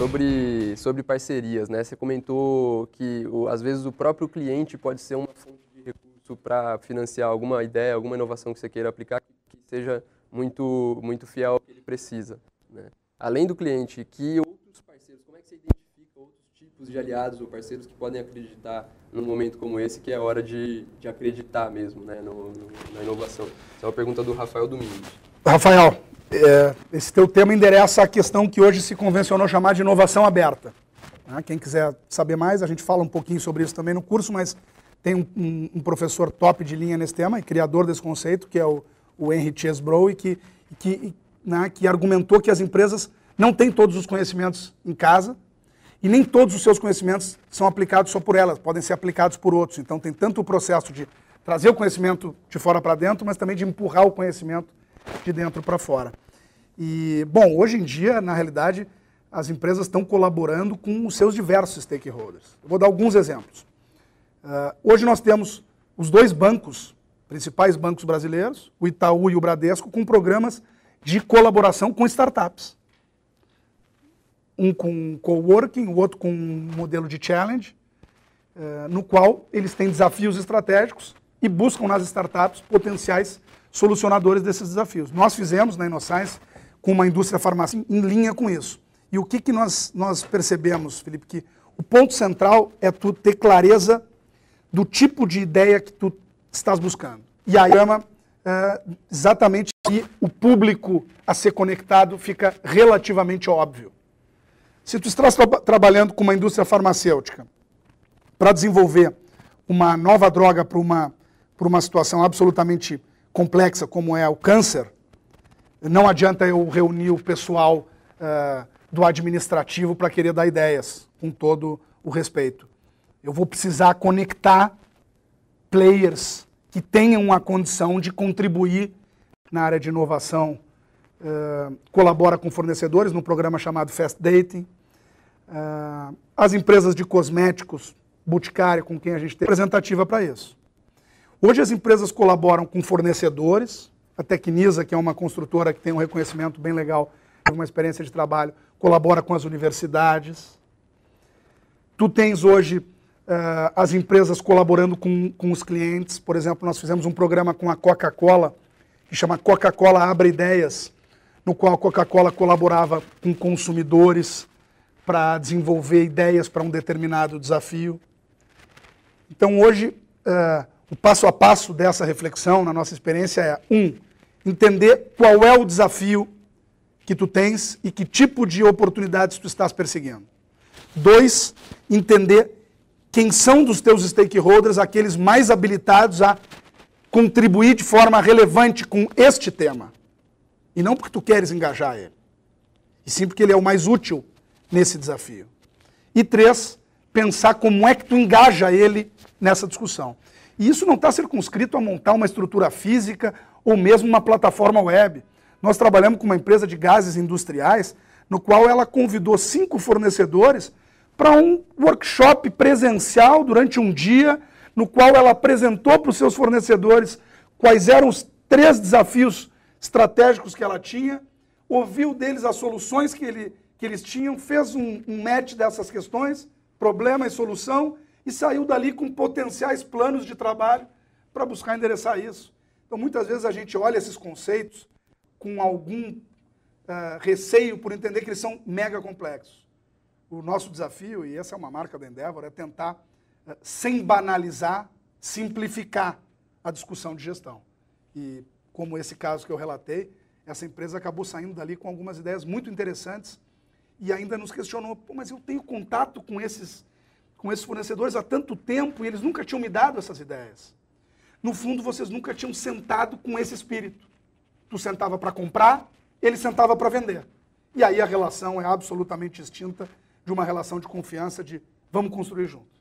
sobre, sobre parcerias, né? Você comentou que o, às vezes o próprio cliente pode ser uma fonte de recurso para financiar alguma ideia, alguma inovação que você queira aplicar que seja muito, muito fiel ao que ele precisa. Né? Além do cliente, que outros parceiros, como é que você identifica outros tipos de aliados ou parceiros que podem acreditar num momento como esse, que é hora de, de acreditar mesmo né? No, no, na inovação? Essa é uma pergunta do Rafael Domingos. Rafael, é, esse teu tema endereça a questão que hoje se convencionou chamar de inovação aberta. Né? Quem quiser saber mais, a gente fala um pouquinho sobre isso também no curso, mas tem um, um, um professor top de linha nesse tema, e criador desse conceito, que é o, o Henry Chesbrough, que, que, né, que argumentou que as empresas não têm todos os conhecimentos em casa, e nem todos os seus conhecimentos são aplicados só por elas, podem ser aplicados por outros. Então tem tanto o processo de trazer o conhecimento de fora para dentro, mas também de empurrar o conhecimento de dentro para fora. E, bom, hoje em dia, na realidade, as empresas estão colaborando com os seus diversos stakeholders. Eu vou dar alguns exemplos. Uh, hoje nós temos os dois bancos, principais bancos brasileiros, o Itaú e o Bradesco, com programas de colaboração com startups. Um com coworking, o outro com um modelo de challenge, uh, no qual eles têm desafios estratégicos e buscam nas startups potenciais solucionadores desses desafios. Nós fizemos na InnoScience com uma indústria farmacêutica em linha com isso. E o que, que nós, nós percebemos, Felipe? Que o ponto central é tu ter clareza do tipo de ideia que tu estás buscando. E aí, é, exatamente que o público a ser conectado fica relativamente óbvio. Se tu estás tra trabalhando com uma indústria farmacêutica para desenvolver uma nova droga para uma, uma situação absolutamente complexa como é o câncer, não adianta eu reunir o pessoal uh, do administrativo para querer dar ideias, com todo o respeito. Eu vou precisar conectar players que tenham a condição de contribuir na área de inovação. Uh, colabora com fornecedores num programa chamado Fast Dating. Uh, as empresas de cosméticos, Boticário, com quem a gente tem representativa para isso. Hoje as empresas colaboram com fornecedores, a Tecnisa, que é uma construtora que tem um reconhecimento bem legal, uma experiência de trabalho, colabora com as universidades. Tu tens hoje uh, as empresas colaborando com, com os clientes. Por exemplo, nós fizemos um programa com a Coca-Cola, que chama Coca-Cola Abre Ideias, no qual a Coca-Cola colaborava com consumidores para desenvolver ideias para um determinado desafio. Então, hoje, uh, o passo a passo dessa reflexão, na nossa experiência, é: um, entender qual é o desafio que tu tens e que tipo de oportunidades tu estás perseguindo. Dois, entender quem são dos teus stakeholders aqueles mais habilitados a contribuir de forma relevante com este tema. E não porque tu queres engajar ele, e sim porque ele é o mais útil nesse desafio. E três, pensar como é que tu engaja ele nessa discussão. E isso não está circunscrito a montar uma estrutura física ou mesmo uma plataforma web. Nós trabalhamos com uma empresa de gases industriais, no qual ela convidou cinco fornecedores para um workshop presencial durante um dia, no qual ela apresentou para os seus fornecedores quais eram os três desafios estratégicos que ela tinha, ouviu deles as soluções que, ele, que eles tinham, fez um, um match dessas questões, problema e solução, e saiu dali com potenciais planos de trabalho para buscar endereçar isso. Então, muitas vezes a gente olha esses conceitos com algum uh, receio por entender que eles são mega complexos. O nosso desafio, e essa é uma marca da Endeavor, é tentar, uh, sem banalizar, simplificar a discussão de gestão. E como esse caso que eu relatei, essa empresa acabou saindo dali com algumas ideias muito interessantes e ainda nos questionou, mas eu tenho contato com esses, com esses fornecedores há tanto tempo e eles nunca tinham me dado essas ideias. No fundo, vocês nunca tinham sentado com esse espírito. Tu sentava para comprar, ele sentava para vender. E aí a relação é absolutamente distinta de uma relação de confiança, de vamos construir juntos.